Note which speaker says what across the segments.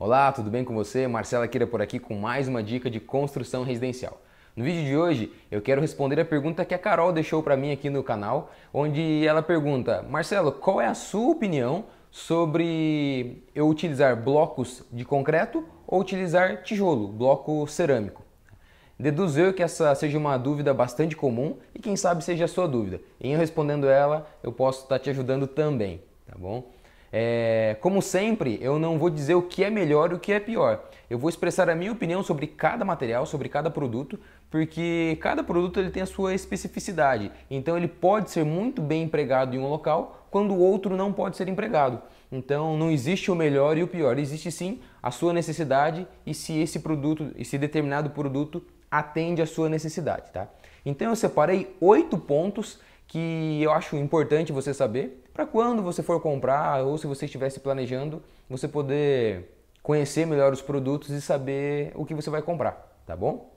Speaker 1: Olá, tudo bem com você? Marcela Queira por aqui com mais uma dica de construção residencial. No vídeo de hoje, eu quero responder a pergunta que a Carol deixou para mim aqui no canal, onde ela pergunta: "Marcelo, qual é a sua opinião sobre eu utilizar blocos de concreto ou utilizar tijolo, bloco cerâmico?" Deduzo eu que essa seja uma dúvida bastante comum e quem sabe seja a sua dúvida. Em eu respondendo ela, eu posso estar tá te ajudando também, tá bom? É, como sempre, eu não vou dizer o que é melhor e o que é pior. Eu vou expressar a minha opinião sobre cada material, sobre cada produto, porque cada produto ele tem a sua especificidade. Então ele pode ser muito bem empregado em um local, quando o outro não pode ser empregado. Então não existe o melhor e o pior, existe sim a sua necessidade e se esse produto, esse determinado produto atende à sua necessidade, tá? Então eu separei oito pontos que eu acho importante você saber para quando você for comprar ou se você estivesse planejando, você poder conhecer melhor os produtos e saber o que você vai comprar, tá bom?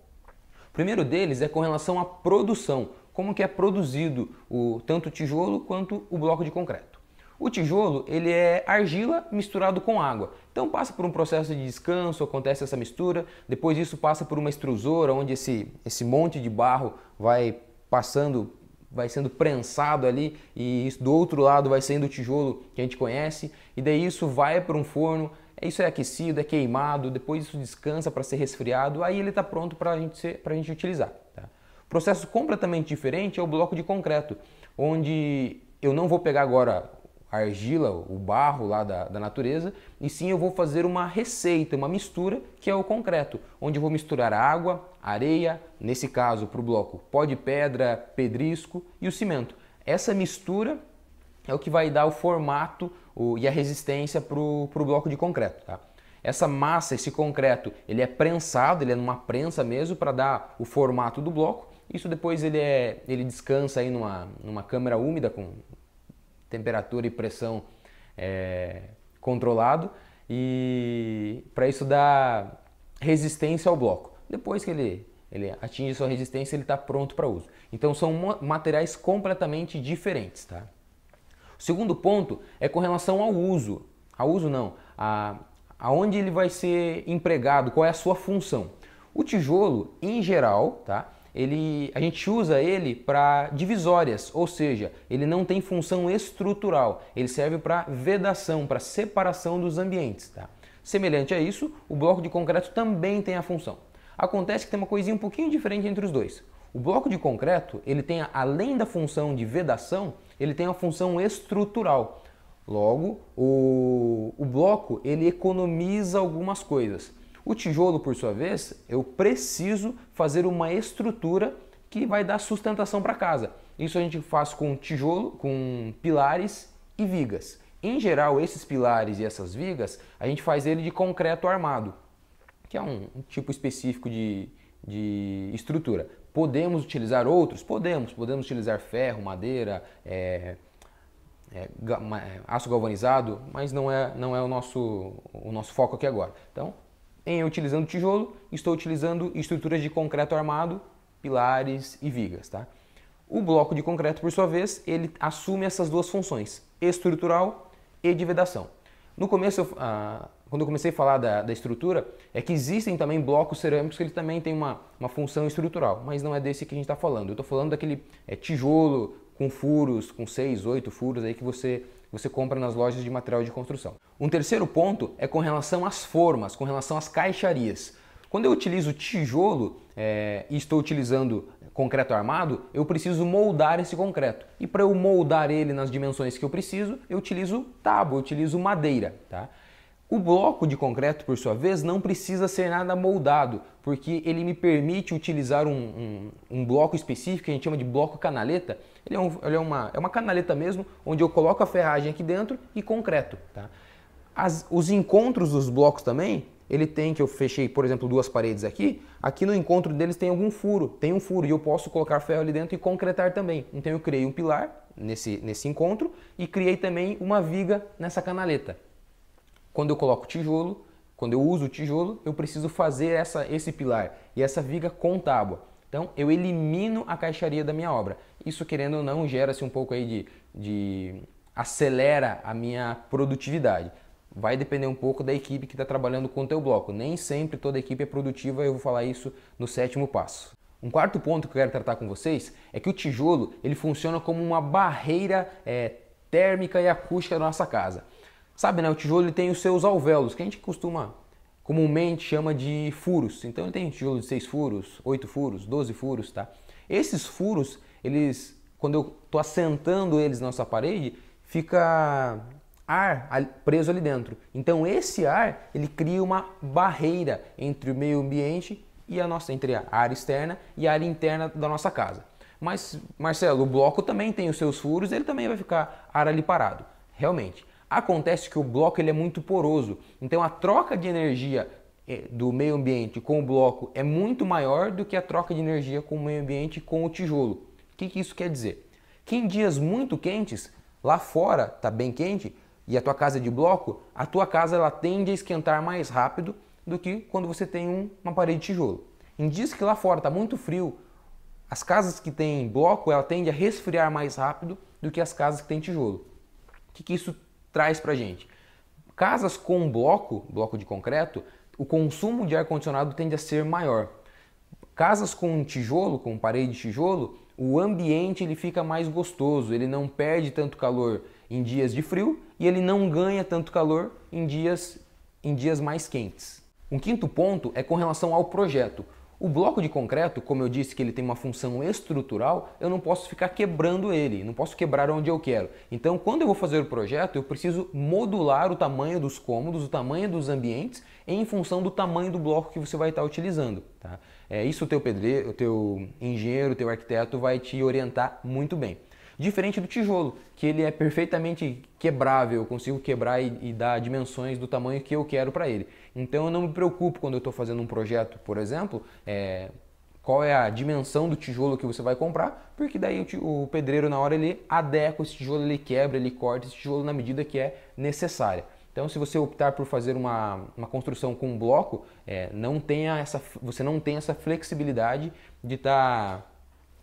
Speaker 1: O primeiro deles é com relação à produção, como que é produzido o tanto o tijolo quanto o bloco de concreto. O tijolo ele é argila misturado com água. Então passa por um processo de descanso, acontece essa mistura. Depois isso passa por uma extrusora, onde esse, esse monte de barro vai passando vai sendo prensado ali e do outro lado vai saindo o tijolo que a gente conhece e daí isso vai para um forno, é isso é aquecido, é queimado, depois isso descansa para ser resfriado, aí ele está pronto para a gente utilizar. Tá? Processo completamente diferente é o bloco de concreto, onde eu não vou pegar agora argila, o barro lá da, da natureza, e sim eu vou fazer uma receita, uma mistura, que é o concreto, onde eu vou misturar água, areia, nesse caso para o bloco pó de pedra, pedrisco e o cimento. Essa mistura é o que vai dar o formato o, e a resistência para o bloco de concreto. Tá? Essa massa, esse concreto, ele é prensado, ele é numa prensa mesmo para dar o formato do bloco. Isso depois ele, é, ele descansa aí numa, numa câmara úmida com temperatura e pressão é, controlado e para isso dar resistência ao bloco. Depois que ele, ele atinge sua resistência, ele está pronto para uso. Então são materiais completamente diferentes. Tá? O segundo ponto é com relação ao uso. Ao uso não, a, aonde ele vai ser empregado, qual é a sua função. O tijolo, em geral, tá? ele, a gente usa ele para divisórias, ou seja, ele não tem função estrutural, ele serve para vedação, para separação dos ambientes. Tá? Semelhante a isso, o bloco de concreto também tem a função. Acontece que tem uma coisinha um pouquinho diferente entre os dois. O bloco de concreto, ele tem, além da função de vedação, ele tem a função estrutural. Logo, o, o bloco ele economiza algumas coisas. O tijolo, por sua vez, eu preciso fazer uma estrutura que vai dar sustentação para a casa. Isso a gente faz com tijolo, com pilares e vigas. Em geral, esses pilares e essas vigas, a gente faz ele de concreto armado, que é um, um tipo específico de, de estrutura. Podemos utilizar outros? Podemos. Podemos utilizar ferro, madeira, é, é, é aço galvanizado, mas não é, não é o, nosso, o nosso foco aqui agora. Então, em utilizando tijolo, estou utilizando estruturas de concreto armado, pilares e vigas, tá? O bloco de concreto, por sua vez, ele assume essas duas funções, estrutural e de vedação. No começo, ah, quando eu comecei a falar da, da, estrutura, é que existem também blocos cerâmicos que ele também tem uma, uma função estrutural, mas não é desse que a gente está falando. Eu estou falando daquele é, tijolo, com furos, com seis, oito furos aí que você você compra nas lojas de material de construção. Um terceiro ponto é com relação às formas, com relação às caixarias. Quando eu utilizo tijolo é, e estou utilizando concreto armado, eu preciso moldar esse concreto. E para eu moldar ele nas dimensões que eu preciso, eu utilizo tábua, eu utilizo madeira. Tá? O bloco de concreto, por sua vez, não precisa ser nada moldado, porque ele me permite utilizar um, um, um bloco específico que a gente chama de bloco canaleta. Ele, é, um, ele é, uma, é, uma, canaleta mesmo, onde eu coloco a ferragem aqui dentro e concreto. Tá? As, os encontros dos blocos também, ele tem que eu fechei, por exemplo, duas paredes aqui, aqui no encontro deles tem algum furo, tem um furo e eu posso colocar ferro ali dentro e concretar também. Então eu criei um pilar nesse, nesse encontro e criei também uma viga nessa canaleta. Quando eu coloco tijolo, quando eu uso o tijolo, eu preciso fazer essa, esse pilar e essa viga com tábua. Então eu elimino a caixaria da minha obra. Isso querendo ou não gera-se um pouco aí de, de acelera a minha produtividade. Vai depender um pouco da equipe que está trabalhando com o teu bloco. Nem sempre toda equipe é produtiva, eu vou falar isso no sétimo passo. Um quarto ponto que eu quero tratar com vocês é que o tijolo ele funciona como uma barreira é, térmica e acústica da nossa casa. Sabe, né? O tijolo ele tem os seus alvéolos, que a gente costuma comumente chama de furos. Então ele tem tijolo de seis furos, oito furos, doze furos, tá? Esses furos, eles quando eu tô assentando eles na nossa parede, fica ar preso ali dentro. Então esse ar, ele cria uma barreira entre o meio ambiente e a nossa entre a área externa e a área interna da nossa casa. Mas Marcelo, o bloco também tem os seus furos, ele também vai ficar ar ali parado. Realmente. Acontece que o bloco ele é muito poroso, então a troca de energia eh, do meio ambiente com o bloco é muito maior do que a troca de energia com o meio ambiente com o tijolo. O que, que isso quer dizer? Que em dias muito quentes, lá fora está bem quente e a tua casa é de bloco, a tua casa ela tende a esquentar mais rápido do que quando você tem um, uma parede de tijolo. Em dias que lá fora está muito frio, as casas que têm bloco ela tende a resfriar mais rápido do que as casas que têm tijolo. O que, que isso traz para gente. Casas com bloco, bloco de concreto, o consumo de ar-condicionado tende a ser maior. Casas com tijolo, com parede de tijolo, o ambiente ele fica mais gostoso, ele não perde tanto calor em dias de frio e ele não ganha tanto calor em dias, em dias mais quentes. Um quinto ponto é com relação ao projeto. O bloco de concreto, como eu disse que ele tem uma função estrutural, eu não posso ficar quebrando ele, não posso quebrar onde eu quero. Então, quando eu vou fazer o projeto, eu preciso modular o tamanho dos cômodos, o tamanho dos ambientes, em função do tamanho do bloco que você vai estar utilizando. Tá? É, isso o teu pedreiro, o teu engenheiro, o teu arquiteto vai te orientar muito bem. Diferente do tijolo, que ele é perfeitamente quebrável, eu consigo quebrar e, e dar dimensões do tamanho que eu quero para ele. Então eu não me preocupo quando eu estou fazendo um projeto, por exemplo, é, qual é a dimensão do tijolo que você vai comprar, porque daí o, o pedreiro na hora ele adequa esse tijolo, ele quebra, ele corta esse tijolo na medida que é necessária. Então, se você optar por fazer uma, uma construção com um bloco, é, não tenha essa, você não tem essa flexibilidade de estar tá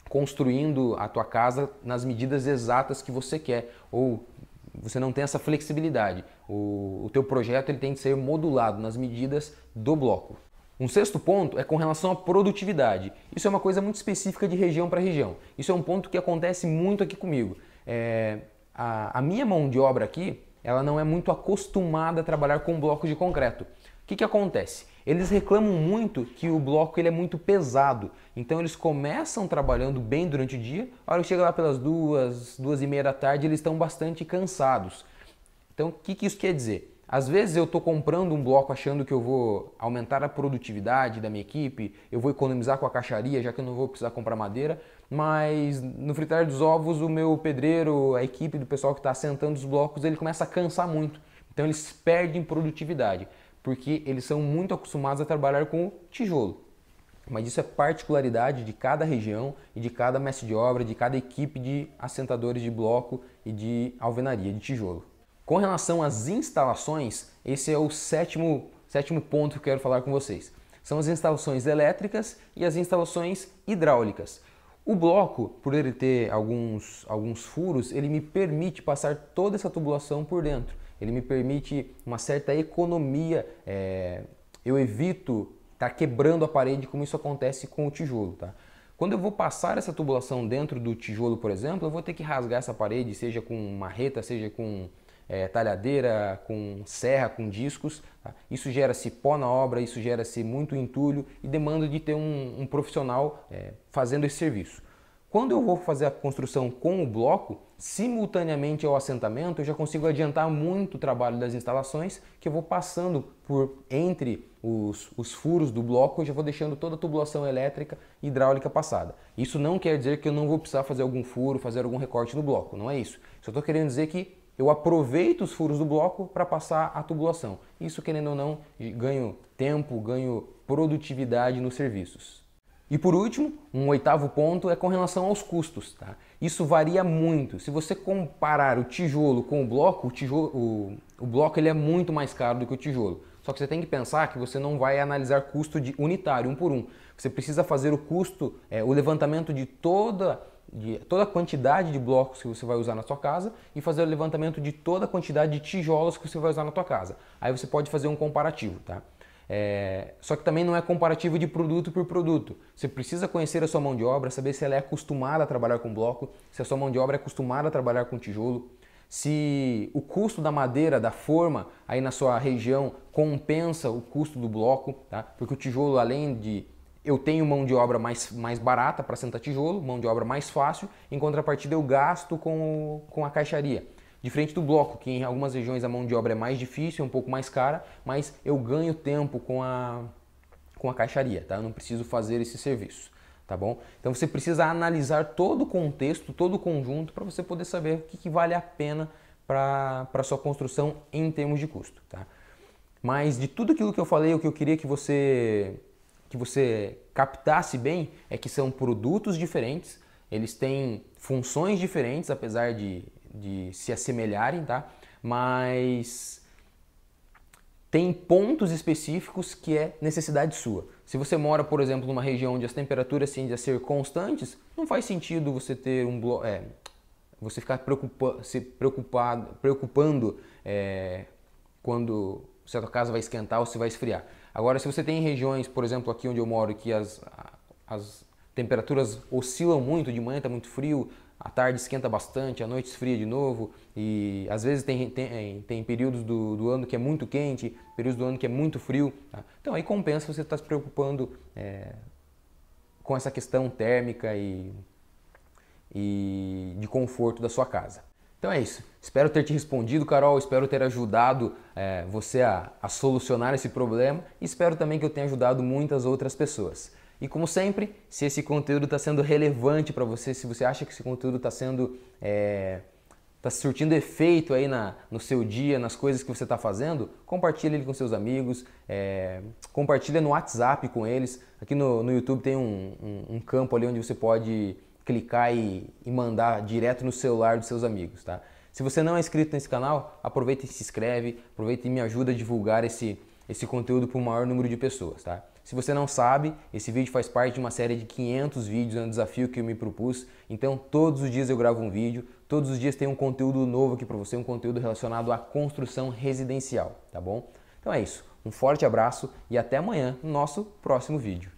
Speaker 1: construindo a tua casa nas medidas exatas que você quer ou você não tem essa flexibilidade. O, o teu projeto ele tem que ser modulado nas medidas do bloco. Um sexto ponto é com relação à produtividade. Isso é uma coisa muito específica de região para região. Isso é um ponto que acontece muito aqui comigo. É, a, a, minha mão de obra aqui, ela não é muito acostumada a trabalhar com blocos de concreto. O que, que acontece? Eles reclamam muito que o bloco ele é muito pesado, então eles começam trabalhando bem durante o dia, a hora que chega lá pelas duas, duas e meia da tarde, eles estão bastante cansados. Então o que, que isso quer dizer? Às vezes eu estou comprando um bloco achando que eu vou aumentar a produtividade da minha equipe, eu vou economizar com a caixaria, já que eu não vou precisar comprar madeira, mas no fritar dos ovos o meu pedreiro, a equipe do pessoal que está assentando os blocos, ele começa a cansar muito. Então eles perdem produtividade porque eles são muito acostumados a trabalhar com tijolo. Mas isso é particularidade de cada região e de cada mestre de obra, de cada equipe de assentadores de bloco e de alvenaria de tijolo. Com relação às instalações, esse é o sétimo, sétimo ponto que eu quero falar com vocês. São as instalações elétricas e as instalações hidráulicas. O bloco, por ele ter alguns, alguns furos, ele me permite passar toda essa tubulação por dentro ele me permite uma certa economia. É, eu evito estar tá quebrando a parede como isso acontece com o tijolo, tá? Quando eu vou passar essa tubulação dentro do tijolo, por exemplo, eu vou ter que rasgar essa parede, seja com marreta, seja com é, talhadeira, com serra, com discos. Tá? Isso gera-se pó na obra, isso gera-se muito entulho e demanda de ter um, um profissional é, fazendo esse serviço. Quando eu vou fazer a construção com o bloco, simultaneamente ao assentamento, eu já consigo adiantar muito o trabalho das instalações, que eu vou passando por entre os, os furos do bloco, eu já vou deixando toda a tubulação elétrica e hidráulica passada. Isso não quer dizer que eu não vou precisar fazer algum furo, fazer algum recorte no bloco, não é isso. Só estou querendo dizer que eu aproveito os furos do bloco para passar a tubulação. Isso, querendo ou não, ganho tempo, ganho produtividade nos serviços. E por último, um oitavo ponto é com relação aos custos. Tá? Isso varia muito. Se você comparar o tijolo com o bloco, o, tijolo, o, o bloco ele é muito mais caro do que o tijolo. Só que você tem que pensar que você não vai analisar custo de unitário, um por um. Você precisa fazer o custo, é, o levantamento de toda, de toda a quantidade de blocos que você vai usar na sua casa e fazer o levantamento de toda a quantidade de tijolos que você vai usar na sua casa. Aí você pode fazer um comparativo, tá? É, só que também não é comparativo de produto por produto. Você precisa conhecer a sua mão de obra, saber se ela é acostumada a trabalhar com bloco, se a sua mão de obra é acostumada a trabalhar com tijolo, se o custo da madeira, da forma aí na sua região compensa o custo do bloco, tá? Porque o tijolo, além de eu tenho mão de obra mais, mais barata para sentar tijolo, mão de obra mais fácil, em contrapartida eu gasto com, com a caixaria. Diferente do bloco, que em algumas regiões a mão de obra é mais difícil, é um pouco mais cara, mas eu ganho tempo com a, com a caixaria, tá? Eu não preciso fazer esse serviço, tá bom? Então você precisa analisar todo o contexto, todo o conjunto, para você poder saber o que, que vale a pena para a sua construção em termos de custo, tá? Mas de tudo aquilo que eu falei, o que eu queria que você que você captasse bem é que são produtos diferentes, eles têm funções diferentes, apesar de de se assemelharem, tá? Mas tem pontos específicos que é necessidade sua. Se você mora, por exemplo, numa região onde as temperaturas tendem a ser constantes, não faz sentido você ter um bloco. é, você ficar preocupa... se preocupado, preocupando é, quando se a casa vai esquentar ou se vai esfriar. Agora, se você tem regiões, por exemplo, aqui onde eu moro, que as, as temperaturas oscilam muito, de manhã está muito frio, à tarde esquenta bastante, à noite esfria de novo, e às vezes tem, tem, tem períodos do, do, ano que é muito quente, períodos do ano que é muito frio. Tá? Então aí compensa você estar tá se preocupando é, com essa questão térmica e, e de conforto da sua casa. Então é isso. Espero ter te respondido, Carol. Espero ter ajudado é, você a, a solucionar esse problema. E espero também que eu tenha ajudado muitas outras pessoas. E como sempre, se esse conteúdo está sendo relevante para você, se você acha que esse conteúdo está sendo. É, tá surtindo efeito aí na, no seu dia, nas coisas que você está fazendo, compartilha ele com seus amigos, é, compartilha no WhatsApp com eles. Aqui no, no YouTube tem um, um, um campo ali onde você pode clicar e, e mandar direto no celular dos seus amigos, tá? Se você não é inscrito nesse canal, aproveita e se inscreve, aproveita e me ajuda a divulgar esse, esse conteúdo para o maior número de pessoas, tá? Se você não sabe, esse vídeo faz parte de uma série de 500 vídeos, é um desafio que eu me propus. Então, todos os dias eu gravo um vídeo, todos os dias tem um conteúdo novo aqui para você, um conteúdo relacionado à construção residencial, tá bom? Então é isso. Um forte abraço e até amanhã no nosso próximo vídeo.